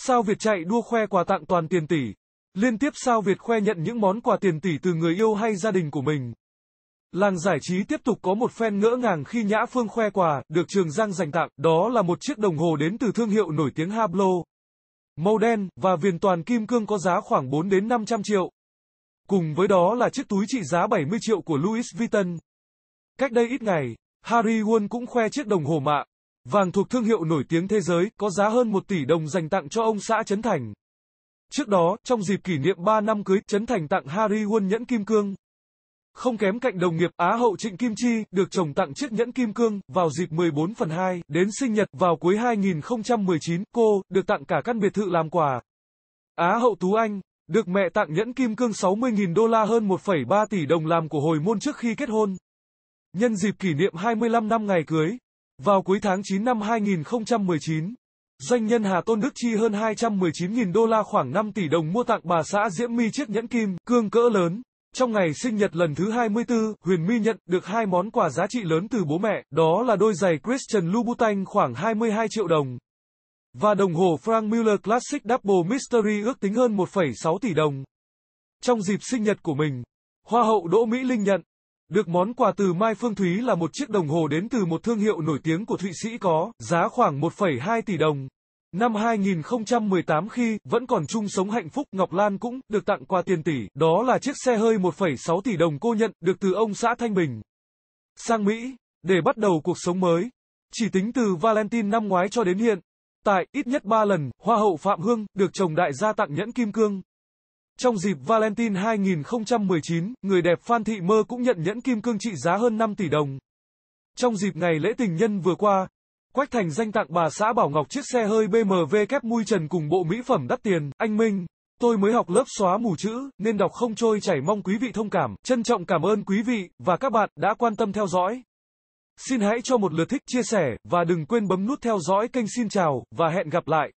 Sao Việt chạy đua khoe quà tặng toàn tiền tỷ. Liên tiếp sao Việt khoe nhận những món quà tiền tỷ từ người yêu hay gia đình của mình. Làng giải trí tiếp tục có một fan ngỡ ngàng khi Nhã Phương khoe quà được Trường Giang dành tặng, đó là một chiếc đồng hồ đến từ thương hiệu nổi tiếng Hablo. Màu đen và viền toàn kim cương có giá khoảng 4 đến 500 triệu. Cùng với đó là chiếc túi trị giá 70 triệu của Louis Vuitton. Cách đây ít ngày, Harry Won cũng khoe chiếc đồng hồ mạ Vàng thuộc thương hiệu nổi tiếng thế giới, có giá hơn 1 tỷ đồng dành tặng cho ông xã Trấn Thành. Trước đó, trong dịp kỷ niệm 3 năm cưới, Trấn Thành tặng Harry Won nhẫn kim cương. Không kém cạnh đồng nghiệp Á hậu Trịnh Kim Chi, được chồng tặng chiếc nhẫn kim cương, vào dịp 14 phần 2, đến sinh nhật, vào cuối 2019, cô, được tặng cả căn biệt thự làm quà. Á hậu Tú Anh, được mẹ tặng nhẫn kim cương 60.000 đô la hơn 1,3 tỷ đồng làm của hồi môn trước khi kết hôn. Nhân dịp kỷ niệm 25 năm ngày cưới, vào cuối tháng 9 năm 2019, doanh nhân Hà Tôn Đức chi hơn 219.000 đô la khoảng 5 tỷ đồng mua tặng bà xã Diễm My chiếc nhẫn kim cương cỡ lớn. Trong ngày sinh nhật lần thứ 24, Huyền My nhận được hai món quà giá trị lớn từ bố mẹ, đó là đôi giày Christian Louboutin khoảng 22 triệu đồng và đồng hồ Frank Mueller Classic Double Mystery ước tính hơn 1,6 tỷ đồng. Trong dịp sinh nhật của mình, Hoa hậu Đỗ Mỹ Linh nhận được món quà từ Mai Phương Thúy là một chiếc đồng hồ đến từ một thương hiệu nổi tiếng của Thụy Sĩ có giá khoảng 1,2 tỷ đồng. Năm 2018 khi vẫn còn chung sống hạnh phúc, Ngọc Lan cũng được tặng quà tiền tỷ, đó là chiếc xe hơi 1,6 tỷ đồng cô nhận được từ ông xã Thanh Bình. Sang Mỹ, để bắt đầu cuộc sống mới. Chỉ tính từ Valentine năm ngoái cho đến hiện, tại ít nhất 3 lần, Hoa hậu Phạm Hương được chồng đại gia tặng nhẫn kim cương. Trong dịp Valentine 2019, người đẹp Phan Thị Mơ cũng nhận nhẫn kim cương trị giá hơn 5 tỷ đồng. Trong dịp ngày lễ tình nhân vừa qua, Quách Thành danh tặng bà xã Bảo Ngọc chiếc xe hơi BMW kép mui trần cùng bộ mỹ phẩm đắt tiền, anh Minh. Tôi mới học lớp xóa mù chữ, nên đọc không trôi chảy mong quý vị thông cảm. Trân trọng cảm ơn quý vị, và các bạn, đã quan tâm theo dõi. Xin hãy cho một lượt thích, chia sẻ, và đừng quên bấm nút theo dõi kênh xin chào, và hẹn gặp lại.